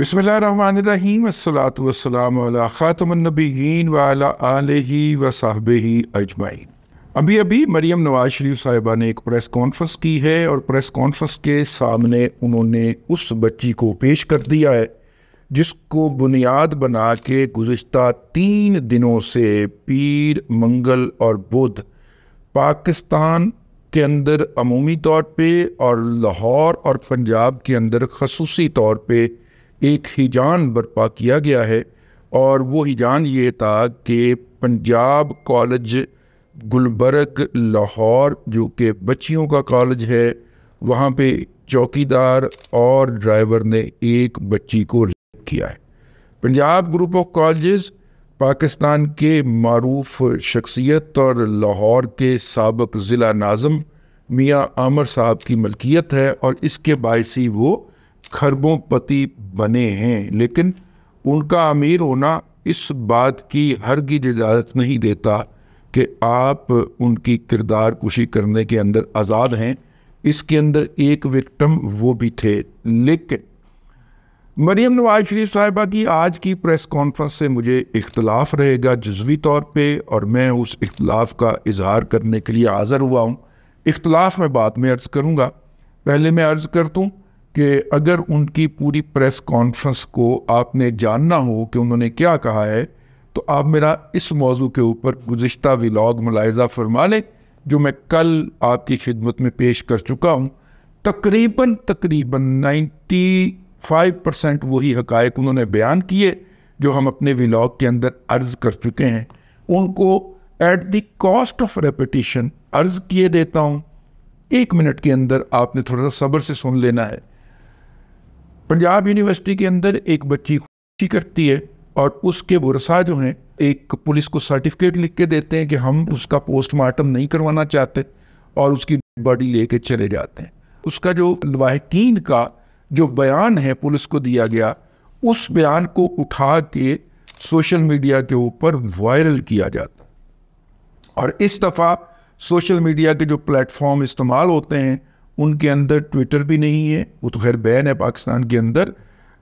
बसमीम ख़ातमनबीन वसाहब अजमाइन अभी अभी मरीम नवाज शरीफ साहिबा ने एक प्रेस कॉन्फ्रेंस की है और प्रेस कॉन्फ्रेंस के सामने उन्होंने उस बच्ची को पेश कर दिया है जिसको बुनियाद बना के गुज्त तीन दिनों से पीर मंगल और बुध पाकिस्तान के अंदर अमूमी तौर पर और लाहौर और पंजाब के अंदर खसूसी तौर पर एक हिजान बर्पा किया गया है और वो हिजान ये था कि पंजाब कॉलेज गुलबर्ग लाहौर जो कि बच्चियों का कॉलेज है वहाँ पे चौकीदार और ड्राइवर ने एक बच्ची को रेप किया है Punjab group of colleges Pakistan के मरूफ शख्सियत और लाहौर के सबक ज़िला नाजम मियाँ आमर साहब की मलकियत है और इसके बायसी वो खरबों पति बने हैं लेकिन उनका अमीर होना इस बात की हर की इजाज़त नहीं देता कि आप उनकी किरदार कुशी करने के अंदर आज़ाद हैं इसके अंदर एक विक्टम वो भी थे लेकिन मरियम नवाज शरीफ साहिबा की आज की प्रेस कॉन्फ्रेंस से मुझे इख्तलाफ रहेगा जजवी तौर पे और मैं उस इख्तलाफ का इजहार करने के लिए हाज़र हुआ हूँ इख्तलाफ मैं बाद में अर्ज़ करूँगा पहले मैं अर्ज़ कर दूँ कि अगर उनकी पूरी प्रेस कॉन्फ्रेंस को आपने जानना हो कि उन्होंने क्या कहा है तो आप मेरा इस मौजू के ऊपर गुज्त विलाग मुलायजा फरमा लें जो मैं कल आपकी खिदमत में पेश कर चुका हूँ तकरीबन तकरीबन नाइन्टी फाइव परसेंट वही हकायक उन्होंने बयान किए जो हम अपने विलाग के अंदर अर्ज कर चुके हैं उनको at the cost of reputation अर्ज किए देता हूँ एक मिनट के अंदर आपने थोड़ा सा सब्र से सुन लेना है पंजाब यूनिवर्सिटी के अंदर एक बच्ची खुशी करती है और उसके वर्षा जो हैं एक पुलिस को सर्टिफिकेट लिख के देते हैं कि हम उसका पोस्टमार्टम नहीं करवाना चाहते और उसकी बॉडी लेके चले जाते हैं उसका जो लवाहकिन का जो बयान है पुलिस को दिया गया उस बयान को उठा के सोशल मीडिया के ऊपर वायरल किया जाता और इस दफ़ा सोशल मीडिया के जो प्लेटफॉर्म इस्तेमाल होते हैं उनके अंदर ट्विटर भी नहीं है वो तो खैर बैन है पाकिस्तान के अंदर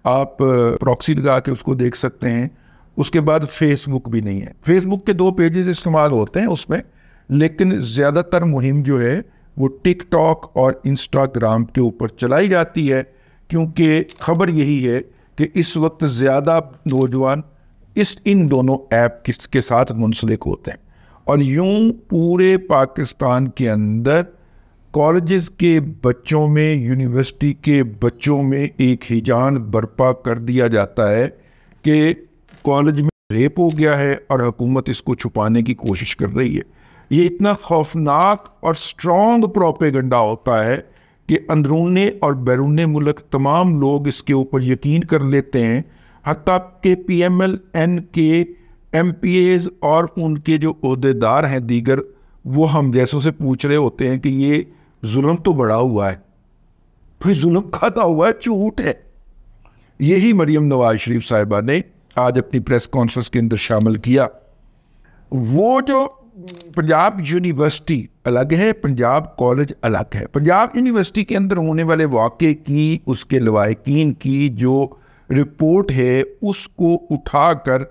आप प्रॉक्सी लगा के उसको देख सकते हैं उसके बाद फेसबुक भी नहीं है फेसबुक के दो पेजेस इस्तेमाल होते हैं उसमें लेकिन ज़्यादातर मुहिम जो है वो टिकटॉक और इंस्टाग्राम के ऊपर चलाई जाती है क्योंकि खबर यही है कि इस वक्त ज़्यादा नौजवान इस इन दोनों ऐप के साथ मुंसलिक होते हैं और यूं पूरे पाकिस्तान के अंदर कॉलेजेस के बच्चों में यूनिवर्सिटी के बच्चों में एक हिजान बर्पा कर दिया जाता है कि कॉलेज में रेप हो गया है और हुकूमत इसको छुपाने की कोशिश कर रही है ये इतना खौफनाक और स्ट्रॉन्ग प्रोपेगंडा होता है कि अंदरूनी और बैरून मुल्क तमाम लोग इसके ऊपर यकीन कर लेते हैं हती के पी एम एल एन के एम पी एज और उनके जो अहदेदार हैं दीगर वो हम जैसों से पूछ रहे होते हैं कि ये जुल्म तो बढ़ा हुआ है फिर जुल्म खाता हुआ है झूठ है यही मरियम नवाज शरीफ साहिबा ने आज अपनी प्रेस कॉन्फ्रेंस के अंदर शामिल किया वो जो पंजाब यूनिवर्सिटी अलग है पंजाब कॉलेज अलग है पंजाब यूनिवर्सिटी के अंदर होने वाले वाक़े की उसके लवाकिन की जो रिपोर्ट है उसको उठाकर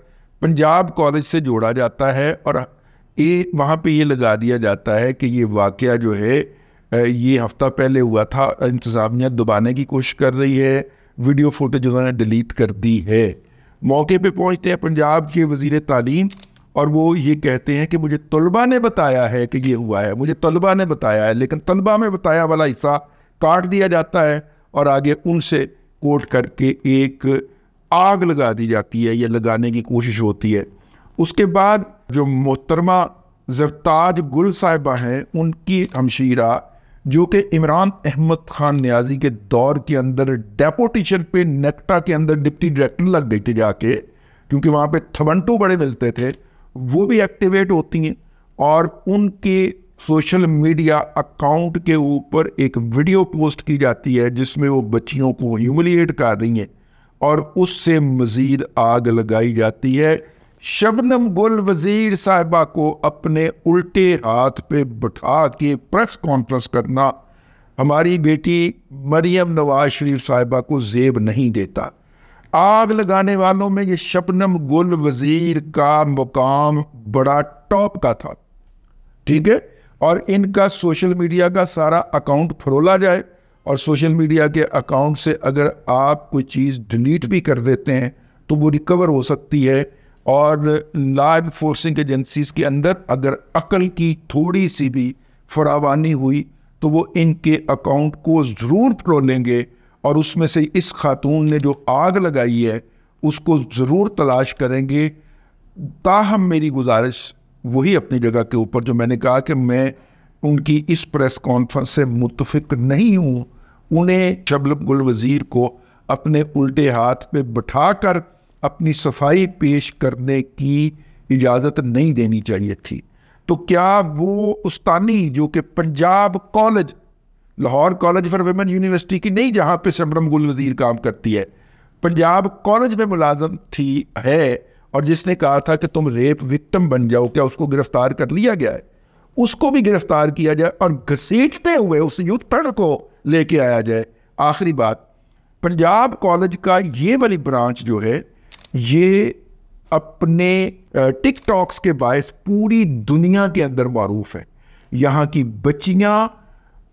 पंजाब कॉलेज से जोड़ा जाता है और ये वहाँ पे ये लगा दिया जाता है कि ये वाक़ जो है ये हफ्ता पहले हुआ था इंतज़ामिया दबाने की कोशिश कर रही है वीडियो फुटेज उन्होंने डिलीट कर दी है मौके पे पहुंचते हैं पंजाब के वजीर तालीम और वो ये कहते हैं कि मुझे तलबा ने बताया है कि ये हुआ है मुझे तलबा ने बताया है लेकिन तलबा में बताया वाला हिस्सा काट दिया जाता है और आगे उनसे कोट करके एक आग लगा दी जाती है या लगाने की कोशिश होती है उसके बाद जो मोहतरमा जरताज गुल साहिबा हैं उनकी हमशीरा जो कि इमरान अहमद खान न्याजी के दौर के अंदर डेपोटेशन पे नेक्टा के अंदर डिप्टी डायरेक्टर लग गई थी जाके क्योंकि वहाँ पे थबंटो बड़े मिलते थे वो भी एक्टिवेट होती हैं और उनके सोशल मीडिया अकाउंट के ऊपर एक वीडियो पोस्ट की जाती है जिसमें वो बच्चियों को ह्यूमिलिएट कर रही हैं और उससे मज़ीद आग लगाई जाती है शबनम गुल वजीर साहिबा को अपने उल्टे हाथ पे बैठा के प्रेस कॉन्फ्रेंस करना हमारी बेटी मरियम नवाज शरीफ साहिबा को जेब नहीं देता आग लगाने वालों में ये शबनम गुल वजीर का मुकाम बड़ा टॉप का था ठीक है और इनका सोशल मीडिया का सारा अकाउंट फरोला जाए और सोशल मीडिया के अकाउंट से अगर आप कोई चीज़ डिलीट भी कर देते हैं तो वो रिकवर हो सकती है और लॉ इन्फोर्सिंग एजेंसीज के अंदर अगर अकल की थोड़ी सी भी फरावानी हुई तो वो इनके अकाउंट को ज़रूर प्रोलेंगे और उसमें से इस खातून ने जो आग लगाई है उसको ज़रूर तलाश करेंगे ताहम मेरी गुजारिश वही अपनी जगह के ऊपर जो मैंने कहा कि मैं उनकी इस प्रेस कॉन्फ्रेंस से मुतफिक नहीं हूँ उन्हें शबलब गुल वज़ीर को अपने उल्टे हाथ पे बैठा कर अपनी सफाई पेश करने की इजाज़त नहीं देनी चाहिए थी तो क्या वो उस्तानी जो कि Punjab college Lahore college for women university की नहीं जहाँ पे समरम गुल वज़ीर काम करती है पंजाब कॉलेज में मुलाजम थी है और जिसने कहा था कि तुम रेप विक्टम बन जाओ क्या उसको गिरफ्तार कर लिया गया है उसको भी गिरफ्तार किया जाए और घसीटते हुए उस युद्धण को लेके आया जाए आखिरी बात पंजाब कॉलेज का ये वाली ब्रांच जो है ये अपने टिकटॉक्स के बायस पूरी दुनिया के अंदर मरूफ है यहाँ की बच्चियाँ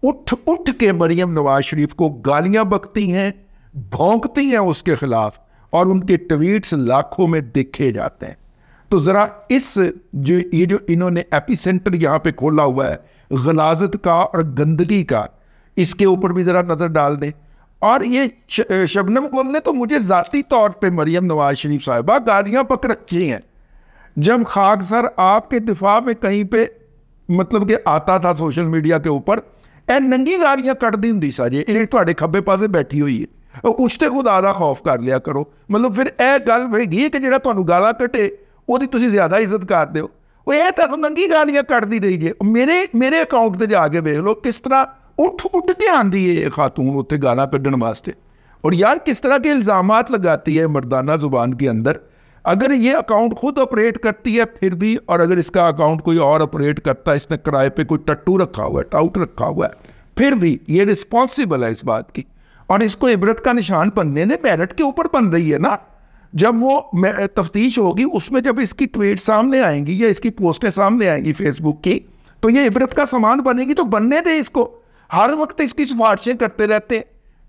उठ उठ के मरियम नवाज शरीफ को गालियाँ बकती हैं भोंकती हैं उसके खिलाफ और उनके ट्वीट्स लाखों में देखे जाते हैं तो ज़रा इस जो ये जो इन्होंने एपी सेंटर यहाँ पर खोला हुआ है गलाजत का और गंदगी का इसके ऊपर भी ज़रा नज़र डाल दें और ये शबनम गुम ने तो मुझे ज़ाती तौर पे मरियम नवाज शरीफ साहिबा गाड़ियाँ पक रखी हैं जब खाक सर आपके दिफा में कहीं पे मतलब कि आता था सोशल मीडिया के ऊपर ए नंगी गाड़ियाँ कट दी होंगी सारी इन्हें थोड़े खब्बे पास बैठी हुई है और उसते खुद का खौफ कर लिया करो मतलब फिर यह गल होगी कि जो थोड़ा गाला कटे वो ज़्यादा इज़्ज़त कर ਕਰਦੇ ਹੋ ਉਹ नंगी ਤੁਹਾਨੂੰ कट ਗਾਲੀਆਂ ਕੱਢਦੀ ਰਹੀ मेरे ਮੇਰੇ ਮੇਰੇ ਅਕਾਊਂਟ ਤੇ ਜਾ ਕੇ ਵੇਖ ਲਓ उठ ਉੱਠ ਕੇ ਆਂਦੀ ਏ खातून ਉੱਥੇ गाला ਕੱਢਣ वास्ते और यार किस तरह के इल्ज़ाम लगाती है मर्दाना ज़ुबान के अंदर अगर ये अकाउंट खुद ऑपरेट करती है फिर भी और अगर इसका अकाउंट कोई और ऑपरेट करता है इसने किराए पे कोई टट्टू रखा हुआ है टाउट रखा हुआ है फिर भी ये रिस्पॉन्सिबल है इस बात की और इसको इबरत का निशान बनने ने मेरिट के ऊपर बन रही है ना जब वो तफ्तीश होगी उसमें जब इसकी ट्वीट सामने आएंगी या इसकी पोस्टें सामने आएंगी फेसबुक की तो ये इबरत का सामान बनेगी तो बनने दे इसको हर वक्त इसकी सिफारिशें करते रहते हैं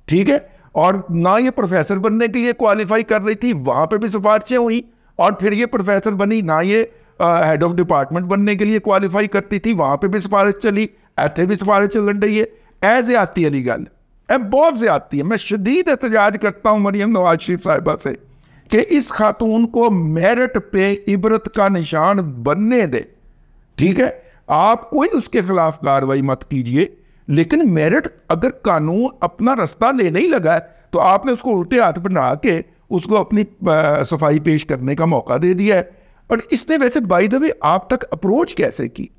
ठीक है और ना ये प्रोफेसर बनने के लिए क्वालिफाई कर रही थी वहाँ पर भी सिफारिशें हुई और फिर ये प्रोफेसर बनी ना ये हेड ऑफ डिपार्टमेंट बनने के लिए क्वालिफाई करती थी वहाँ पर भी सिफारिश चली ऐसे भी सिफारिश चल रही है ऐ आती अली गल ऐ बहुत ज्यादती है मैं शदीद एहतजाज करता हूँ मरियम नवाज शरीफ साहिबा से कि इस खातून को मेरिट पे इबरत का निशान बनने दे ठीक है आप कोई उसके खिलाफ कार्रवाई मत कीजिए लेकिन मेरिट अगर कानून अपना रास्ता लेने ही लगा है तो आपने उसको उल्टे हाथ बना के उसको अपनी सफाई पेश करने का मौका दे दिया है और इसने वैसे बाई द वे आप तक अप्रोच कैसे की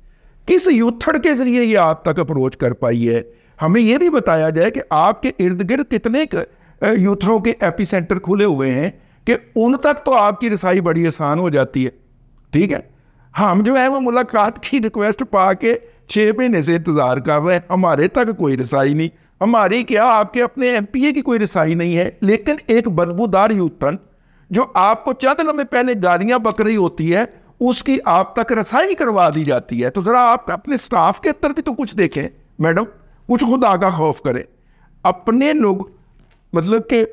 किस यूथड़ के जरिए ये आप तक अप्रोच कर पाई है हमें यह भी बताया जाए कि आपके इर्द गिर्द कितने यूथरों के एपी सेंटर खुले हुए हैं कि उन तक तो आपकी रसाई बड़ी आसान हो जाती है ठीक है हम जो है वो मुलाकात की रिक्वेस्ट पा के छः महीने से इंतज़ार कर रहे हैं हमारे तक कोई रसाई नहीं हमारी क्या आपके अपने एम पी ए की कोई रसाई नहीं है लेकिन एक बदबूदार यूथन जो आपको चंद लम्बे पहले गालियाँ बक रही होती है उसकी आप तक रसाई करवा दी जाती है तो ज़रा आप अपने स्टाफ के अंदर भी तो कुछ देखें मैडम कुछ खुदा का खौफ करें अपने लोग मतलब के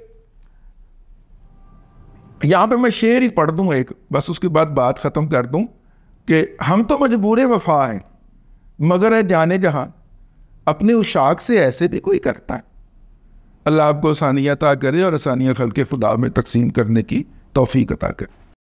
यहाँ पे मैं शेर ही पढ़ दूँ एक बस उसके बाद बात ख़त्म कर दूँ कि हम तो मजबूर वफा हैं मगर है जाने जहाँ अपने उशाक से ऐसे भी कोई करता है अल्लाह आपको आसानियाँ अता करे और आसानियाँ खल के खुदा में तकसीम करने की तोफ़ी अता करे